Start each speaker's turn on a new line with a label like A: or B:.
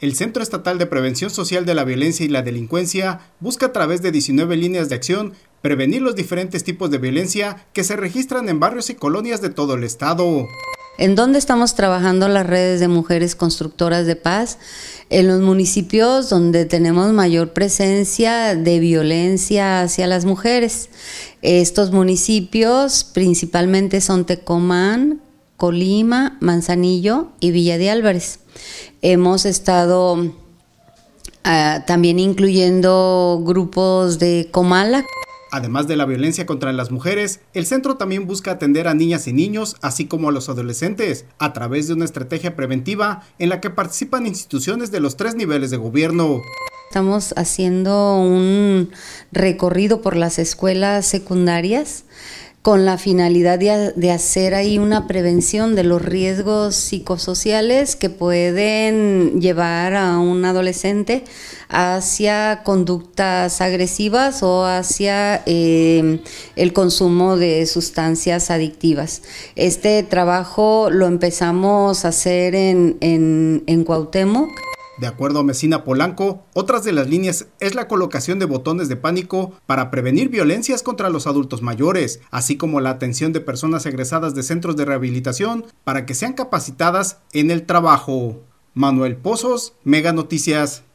A: El Centro Estatal de Prevención Social de la Violencia y la Delincuencia busca a través de 19 líneas de acción prevenir los diferentes tipos de violencia que se registran en barrios y colonias de todo el estado.
B: ¿En dónde estamos trabajando las redes de mujeres constructoras de paz? En los municipios donde tenemos mayor presencia de violencia hacia las mujeres. Estos municipios principalmente son Tecomán, Colima, Manzanillo y Villa de Álvarez. Hemos estado ah, también incluyendo grupos de Comala.
A: Además de la violencia contra las mujeres, el centro también busca atender a niñas y niños, así como a los adolescentes, a través de una estrategia preventiva en la que participan instituciones de los tres niveles de gobierno.
B: Estamos haciendo un recorrido por las escuelas secundarias con la finalidad de, hacer ahí una prevención de los riesgos psicosociales que pueden llevar a un adolescente hacia conductas agresivas o hacia em, el consumo de sustancias adictivas. Este trabajo lo empezamos a hacer en, en, en Cuauhtémoc.
A: De acuerdo a Mesina Polanco, otras de las líneas es la colocación de botones de pánico para prevenir violencias contra los adultos mayores, así como la atención de personas egresadas de centros de rehabilitación para que sean capacitadas en el trabajo. Manuel Pozos, Mega Noticias.